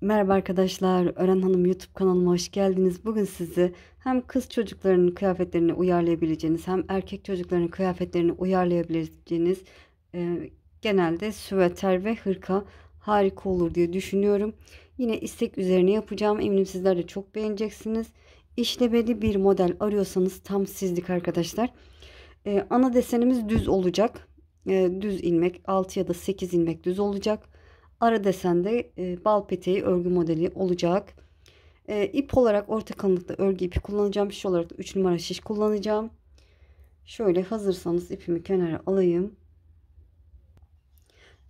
Merhaba arkadaşlar, Ören Hanım YouTube kanalıma hoş geldiniz. Bugün sizi hem kız çocuklarının kıyafetlerini uyarlayabileceğiniz hem erkek çocuklarının kıyafetlerini uyarlayabileceğiniz e, genelde süveter ve hırka harika olur diye düşünüyorum. Yine istek üzerine yapacağım. Eminim sizler de çok beğeneceksiniz. İşlemeli bir model arıyorsanız tam sizlik arkadaşlar. E, ana desenimiz düz olacak. E, düz ilmek 6 ya da 8 ilmek düz olacak. Ara desende e, bal peteği örgü modeli olacak. E, ip olarak orta kalınlıkta örgü ipi kullanacağım. Şiş olarak da 3 numara şiş kullanacağım. Şöyle hazırsanız ipimi kenara alayım.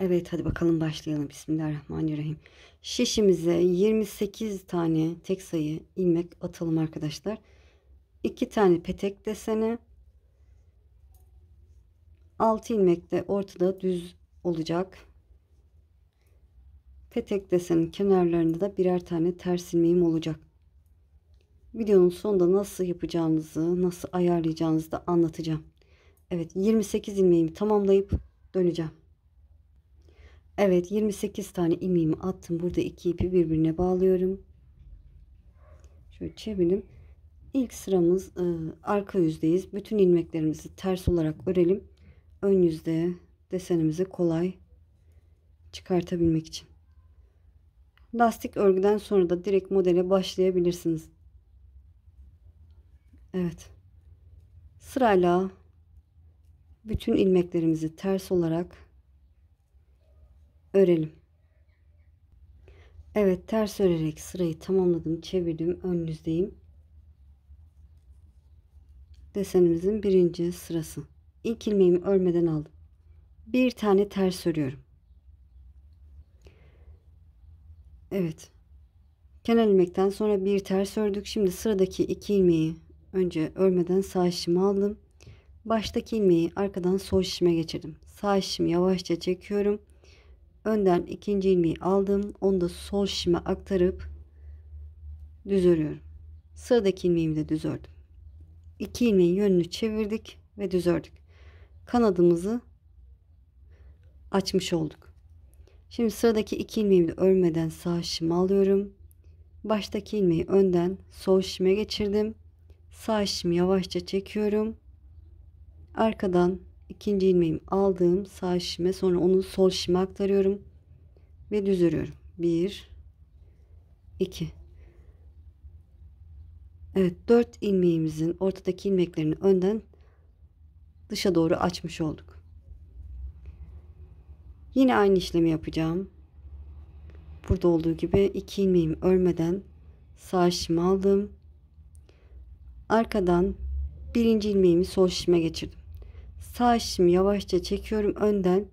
Evet hadi bakalım başlayalım. Bismillahirrahmanirrahim. Şişimize 28 tane tek sayı ilmek atalım arkadaşlar. 2 tane petek deseni. 6 ilmek de ortada düz olacak petek desenin kenarlarında da birer tane ters ilmeğim olacak. Videonun sonunda nasıl yapacağınızı, nasıl ayarlayacağınızı da anlatacağım. Evet 28 ilmeğimi tamamlayıp döneceğim. Evet 28 tane ilmeğimi attım. Burada iki ipi birbirine bağlıyorum. Şöyle çevirelim. İlk sıramız e, arka yüzdeyiz. Bütün ilmeklerimizi ters olarak örelim. Ön yüzde desenimizi kolay çıkartabilmek için. Lastik örgüden sonra da direkt modele başlayabilirsiniz. Evet. Sırayla bütün ilmeklerimizi ters olarak örelim. Evet ters örerek sırayı tamamladım. Çevirdim. Önünüzdeyim. Desenimizin birinci sırası. İlk ilmeğimi örmeden aldım. Bir tane ters örüyorum. Evet. Kenar ilmekten sonra bir ters ördük. Şimdi sıradaki iki ilmeği önce örmeden sağ şişimi aldım. Baştaki ilmeği arkadan sol şişime geçirdim. Sağ şişimi yavaşça çekiyorum. Önden ikinci ilmeği aldım. Onu da sol şişime aktarıp düz örüyorum. Sıradaki ilmeğimi de düz ördüm. İki ilmeğin yönünü çevirdik ve düz ördük. Kanadımızı açmış olduk. Şimdi sıradaki iki ilmeğimi de örmeden sağ şişim alıyorum. Baştaki ilmeği önden sol şişime geçirdim. Sağ şişimi yavaşça çekiyorum. Arkadan ikinci ilmeğimi aldığım sağ şişime sonra onu sol şişime aktarıyorum. Ve düz örüyorum. 1 2 Evet 4 ilmeğimizin ortadaki ilmeklerini önden dışa doğru açmış olduk. Yine aynı işlemi yapacağım. Burada olduğu gibi iki ilmeğim örmeden sağ şişimi aldım. Arkadan birinci ilmeğimi sol şişime geçirdim. Sağ şişimi yavaşça çekiyorum önden.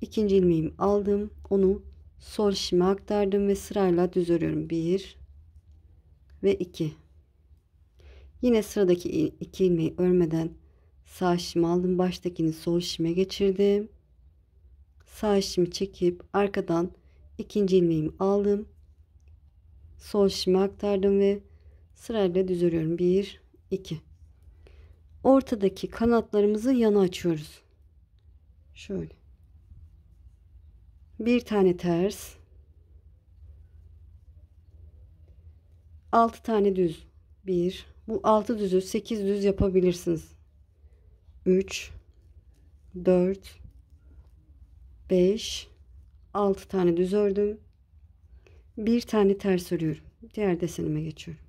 ikinci ilmeğimi aldım. Onu sol şişime aktardım ve sırayla düz örüyorum. 1 ve 2. Yine sıradaki iki ilmeği örmeden sağ şişimi aldım. Baştakini sol şişime geçirdim. Sağ işimi çekip arkadan ikinci ilmeğimi aldım. Sol işimi aktardım ve sırayla düz örüyorum. 1 2 Ortadaki kanatlarımızı yana açıyoruz. Şöyle. Bir tane ters. 6 tane düz. 1. Bu 6 düzü 8 düz yapabilirsiniz. 3 4 5 6 tane düz ördüm. Bir tane ters örüyorum. Diğer desenime geçiyorum.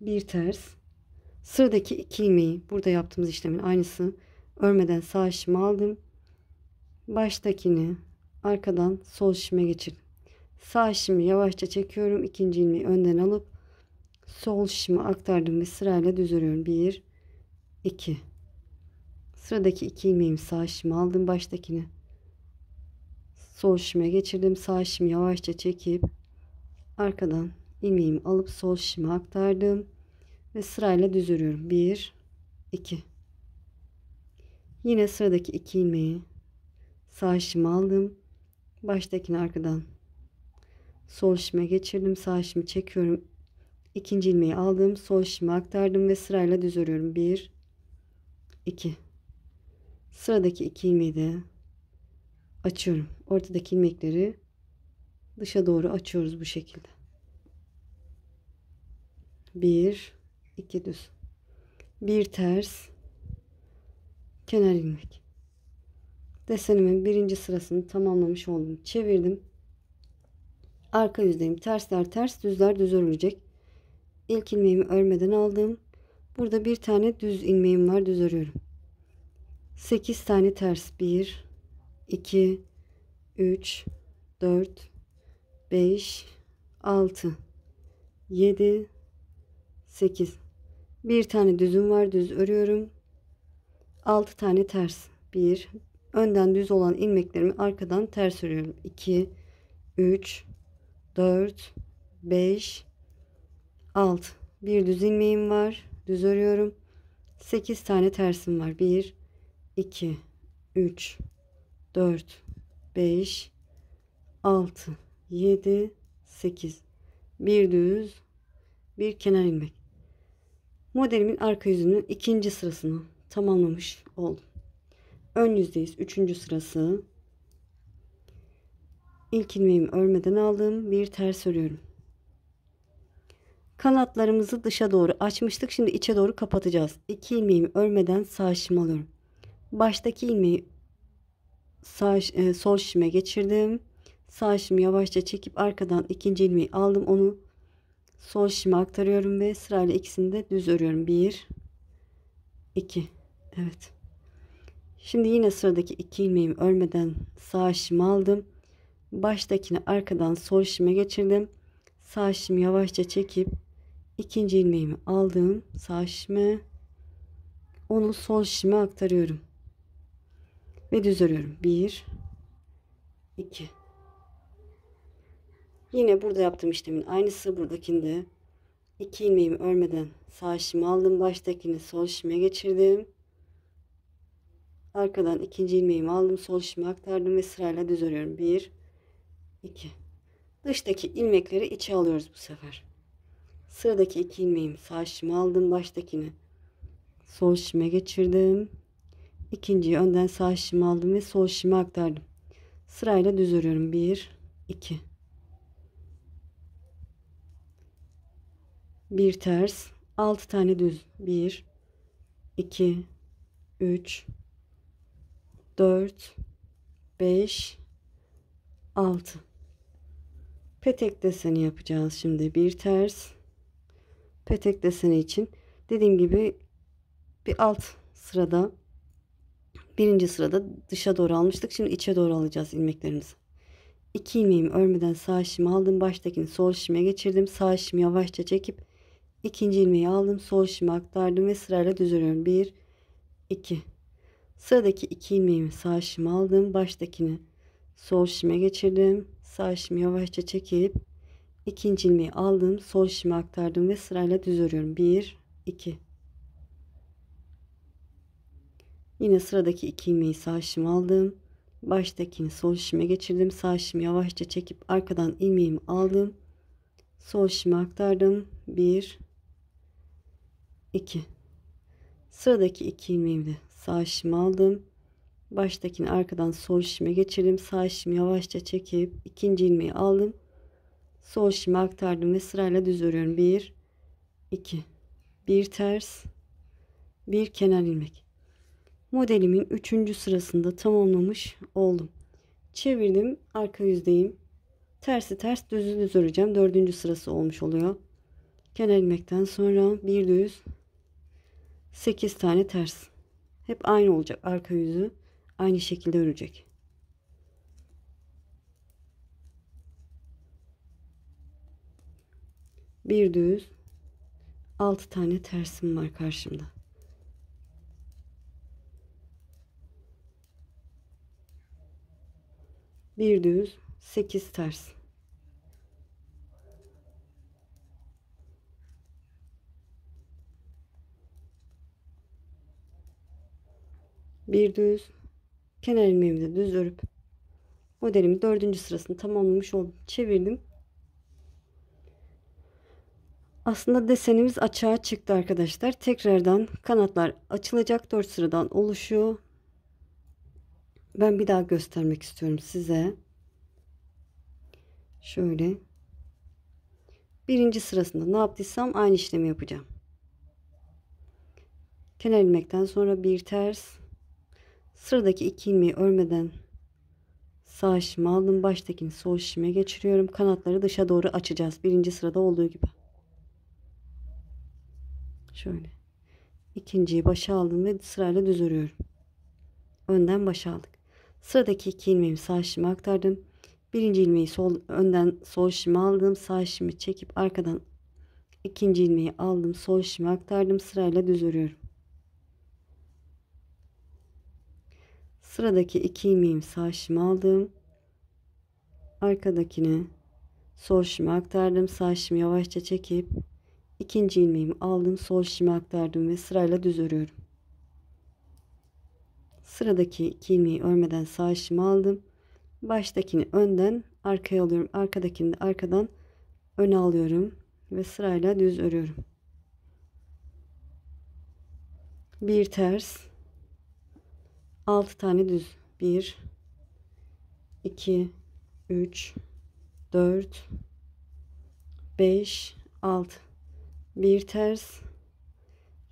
Bir ters. Sıradaki iki ilmeği burada yaptığımız işlemin aynısı. Örmeden sağ şişimi aldım. Baştakini arkadan sol şişime geçirdim. Sağ şişimi yavaşça çekiyorum. İkinci ilmeği önden alıp sol şişimi aktardım ve sırayla düz örüyorum. 1 2 Sıradaki iki ilmeğimi sağ şişime aldım. Baştakini Sol şişime geçirdim. Sağ şişimi yavaşça çekip arkadan ilmeğimi alıp sol şişime aktardım. Ve sırayla düz örüyorum. 1, 2. Yine sıradaki iki ilmeği sağ şişime aldım. Baştakini arkadan sol şişime geçirdim. Sağ şişimi çekiyorum. İkinci ilmeği aldım. Sol şişime aktardım ve sırayla düz örüyorum. 1, 2. Sıradaki iki ilmeği de açıyorum. Ortadaki ilmekleri dışa doğru açıyoruz bu şekilde. Bir, iki düz. Bir ters kenar ilmek. Desenimin birinci sırasını tamamlamış oldum. Çevirdim. Arka yüzdeyim. Tersler ters, düzler düz örülecek. İlk ilmeğimi örmeden aldım. Burada bir tane düz ilmeğim var. Düz örüyorum. 8 tane ters. 1 2, 3, 4, 5, 6, 7, 8. Bir tane düzüm var. Düz örüyorum. 6 tane ters. 1. Önden düz olan ilmeklerimi arkadan ters örüyorum. 2, 3, 4, 5, 6. Bir düz ilmeğim var. Düz örüyorum. 8 tane tersim var. 1, 2, 3, 4 5 6 7 8 bir düz bir kenar ilmek modelimin arka yüzünün ikinci sırasını tamamlamış oldum ön yüzdeyiz üçüncü sırası ilk ilmeğimi örmeden aldım bir ters örüyorum kanatlarımızı dışa doğru açmıştık şimdi içe doğru kapatacağız iki ilmeğimi örmeden sağ alıyorum baştaki ilmeği sağ, e, sol şişime geçirdim. Sağ şişimi yavaşça çekip arkadan ikinci ilmeği aldım. Onu sol şişime aktarıyorum ve sırayla ikisini de düz örüyorum. 1 2 Evet. Şimdi yine sıradaki iki ilmeğimi örmeden sağ şişimi aldım. Baştakini arkadan sol şişime geçirdim. Sağ şişimi yavaşça çekip ikinci ilmeğimi aldım. Sağ şişime onu sol şişime aktarıyorum ve düz örüyorum. 1 2 Yine burada yaptığım işlemin aynısı buradakinde. 2 ilmeğimi örmeden sağ işimi aldım. Baştakini sol işime geçirdim. Arkadan ikinci ilmeğimi aldım. Sol işime aktardım ve sırayla düz örüyorum. 1 2 Dıştaki ilmekleri içe alıyoruz bu sefer. Sıradaki iki ilmeğimi sağ işime aldım. Baştakini sol işime geçirdim. İkinciyi önden sağ şişimi aldım ve sol şişimi aktardım. Sırayla düz örüyorum. 1, 2. Bir ters. 6 tane düz. 1, 2, 3, 4, 5, 6. Petek deseni yapacağız şimdi. Bir ters. Petek deseni için dediğim gibi bir alt sırada Birinci sırada dışa doğru almıştık. Şimdi içe doğru alacağız ilmeklerimizi. 2 ilmeğimi örmeden sağ şişimi aldım. Baştakini sol şişime geçirdim. Sağ şişimi yavaşça çekip ikinci ilmeği aldım. Sol şişime aktardım ve sırayla düz örüyorum. 1 2 Sıradaki iki ilmeğimi sağ şişimi aldım. Baştakini sol şişime geçirdim. Sağ şişimi yavaşça çekip ikinci ilmeği aldım. Sol şişime aktardım ve sırayla düz örüyorum. bir iki Yine sıradaki iki ilmeği sağ şişime aldım. Baştakini sol şişime geçirdim. Sağ şişimi yavaşça çekip arkadan ilmeğimi aldım. Sol şişime aktardım. 1 2 Sıradaki iki ilmeğimi de sağ şişime aldım. Baştakini arkadan sol şişime geçirdim. Sağ şişimi yavaşça çekip ikinci ilmeği aldım. Sol şişime aktardım ve sırayla düz örüyorum. 1 2 Bir ters bir kenar ilmek modelimin 3. sırasında tamamlamış oldum. Çevirdim arka yüzdeyim. Tersi ters düzü düz öreceğim. 4. sırası olmuş oluyor. Kenar ilmekten sonra bir düz 8 tane ters. Hep aynı olacak arka yüzü. Aynı şekilde örecek. Bir düz 6 tane tersim var karşımda. bir düz 8 ters bir düz kenar ilmeğimi de düz örüp modelimi dördüncü sırasını tamamlamış oldum çevirdim aslında desenimiz açığa çıktı arkadaşlar tekrardan kanatlar açılacak dört sıradan oluşuyor ben bir daha göstermek istiyorum size. Şöyle. Birinci sırasında ne yaptıysam aynı işlemi yapacağım. Kenar ilmekten sonra bir ters. Sıradaki iki ilmeği örmeden sağ şişimi aldım. Baştakini sol şişime geçiriyorum. Kanatları dışa doğru açacağız. Birinci sırada olduğu gibi. Şöyle. İkinciyi başa aldım ve sırayla düz örüyorum. Önden başa aldık. Sıradaki iki ilmeğimi sağ şişime aktardım. Birinci ilmeği sol önden sol şişime aldım. Sağ şişimi çekip arkadan ikinci ilmeği aldım. Sol şişime aktardım. Sırayla düz örüyorum. Sıradaki iki ilmeğimi sağ şişime aldım. Arkadakini sol şişime aktardım. Sağ şişimi yavaşça çekip ikinci ilmeğimi aldım. Sol şişime aktardım ve sırayla düz örüyorum. Sıradaki iki ilmeği örmeden sağ işimi aldım. Baştakini önden arkaya alıyorum. Arkadakini de arkadan öne alıyorum. Ve sırayla düz örüyorum. Bir ters. altı tane düz. Bir, iki, üç, dört, beş, 6 bir ters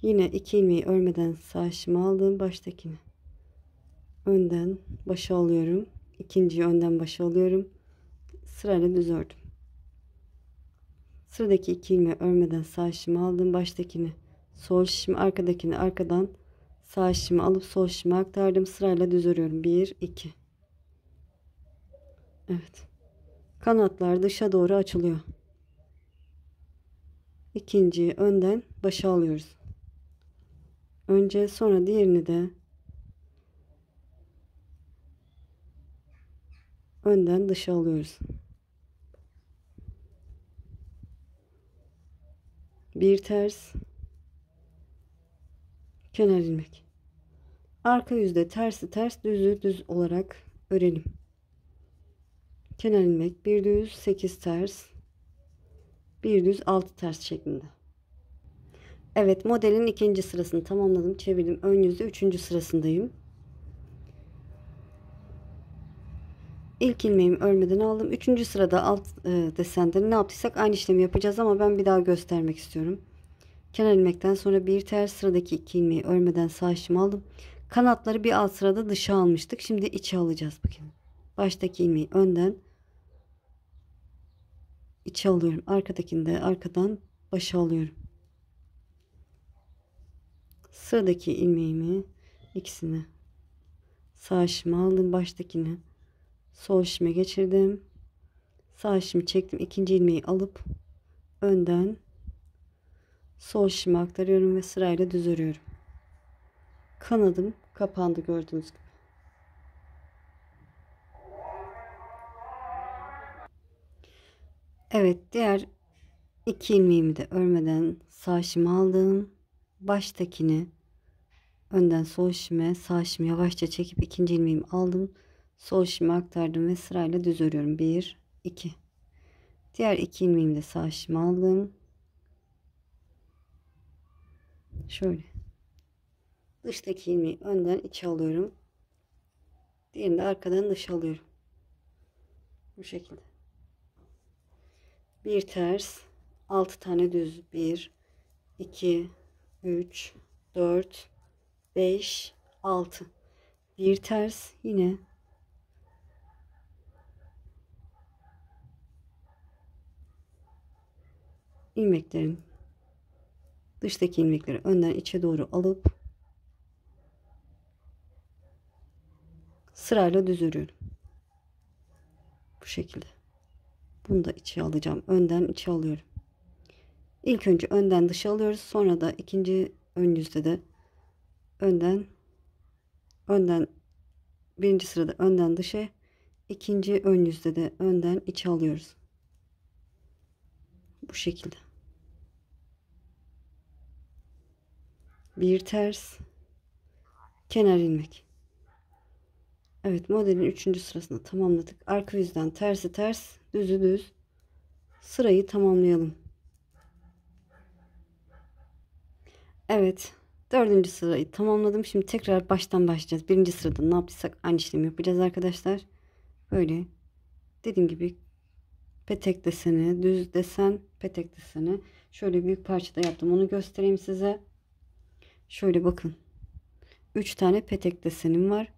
yine iki ilmeği örmeden sağ aldım baştakini önden başa alıyorum. İkinciyi önden başa alıyorum. Sırayla düz ördüm. Sıradaki iki ilmeği örmeden sağ şişimi aldım. Baştakini sol şişimi, arkadakini arkadan sağ şişimi alıp sol şişimi aktardım. Sırayla düz örüyorum. 1 2 Evet. Kanatlar dışa doğru açılıyor. İkinciyi önden başa alıyoruz. Önce sonra diğerini de önden dışa alıyoruz. Bir ters kenar ilmek. Arka yüzde tersi ters düzü düz olarak örelim. Kenar ilmek bir düz 8 ters bir düz 6 ters şeklinde. Evet modelin ikinci sırasını tamamladım çevirdim ön yüzde üçüncü sırasındayım. ilk ilmeğimi örmeden aldım. Üçüncü sırada alt e, desende ne yaptıysak aynı işlemi yapacağız ama ben bir daha göstermek istiyorum. Kenar ilmekten sonra bir ters sıradaki iki ilmeği örmeden sağ işlemi aldım. Kanatları bir alt sırada dışa almıştık. Şimdi içe alacağız. Bakın. Baştaki ilmeği önden içe alıyorum. Arkadakini de arkadan başa alıyorum. Sıradaki ilmeğimi ikisini sağ işimi aldım. Baştakini sol işime geçirdim sağ şişimi çektim ikinci ilmeği alıp önden sol işimi aktarıyorum ve sırayla düz örüyorum kanadım kapandı gördüğünüz gibi Evet diğer iki ilmeğimi de örmeden sağ şişimi aldım baştakini önden sol şişime, sağ şişimi yavaşça çekip ikinci ilmeğimi aldım sol şişimi aktardım ve sırayla düz örüyorum. 1 2 Diğer iki de sağ şişimi aldım. Şöyle. Dıştaki ilmeği önden içe alıyorum. Diğerini de arkadan dışa alıyorum. Bu şekilde. Bir ters, 6 tane düz. 1 2 3 4 5 6. Bir ters yine ilmeklerin dıştaki ilmekleri önden içe doğru alıp sırayla düz örüyorum. Bu şekilde. Bunu da içe alacağım. Önden içe alıyorum. İlk önce önden dışa alıyoruz. Sonra da ikinci ön yüzde de önden önden birinci sırada önden dışa ikinci ön yüzde de önden içe alıyoruz bu şekilde bir ters kenar ilmek Evet modelin üçüncü sırasını tamamladık arka yüzden tersi ters düzü düz sırayı tamamlayalım Evet dördüncü sırayı tamamladım şimdi tekrar baştan başlayacağız birinci sırada ne yaptıysak aynı işlemi yapacağız arkadaşlar böyle dediğim gibi petek deseni, düz desen petek deseni şöyle büyük parçada yaptım. Onu göstereyim size. Şöyle bakın. 3 tane petek desenim var.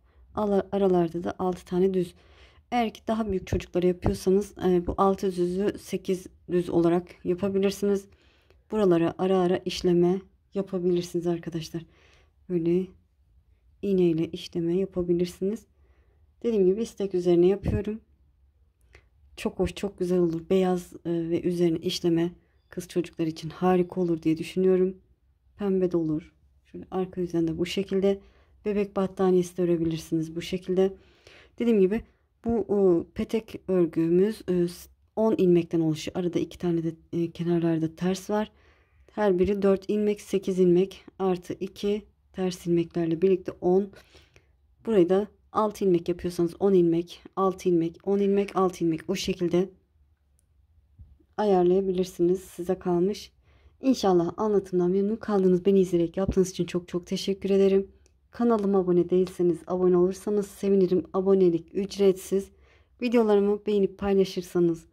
Aralarda da 6 tane düz. Eğer ki daha büyük çocuklara yapıyorsanız e, bu 6 düzü 8 düz olarak yapabilirsiniz. Buralara ara ara işleme yapabilirsiniz arkadaşlar. Böyle iğneyle işleme yapabilirsiniz. Dediğim gibi istek üzerine yapıyorum. Çok hoş, çok güzel olur. Beyaz e, ve üzerine işleme kız çocuklar için harika olur diye düşünüyorum. Pembe de olur. Şöyle arka yüzden de bu şekilde bebek battaniyesi de örebilirsiniz bu şekilde. Dediğim gibi bu e, petek örgümüz 10 e, ilmekten oluşuyor. Arada iki tane de kenarlarda ters var. Her biri 4 ilmek, 8 ilmek artı 2 ters ilmeklerle birlikte 10. Burayı da 6 ilmek yapıyorsanız 10 ilmek, 6 ilmek, 10 ilmek, 6 ilmek o şekilde ayarlayabilirsiniz. Size kalmış. İnşallah anlatımdan memnun kaldınız. Beni izleyerek yaptığınız için çok çok teşekkür ederim. Kanalıma abone değilseniz abone olursanız sevinirim. Abonelik ücretsiz. Videolarımı beğenip paylaşırsanız,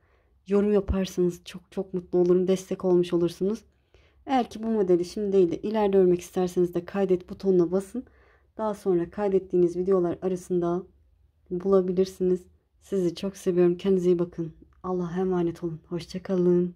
yorum yaparsanız çok çok mutlu olurum. Destek olmuş olursunuz. Eğer ki bu modeli şimdi değil de ileride örmek isterseniz de kaydet butonuna basın. Daha sonra kaydettiğiniz videolar arasında bulabilirsiniz. Sizi çok seviyorum. Kendinize iyi bakın. Allah'a emanet olun. Hoşçakalın.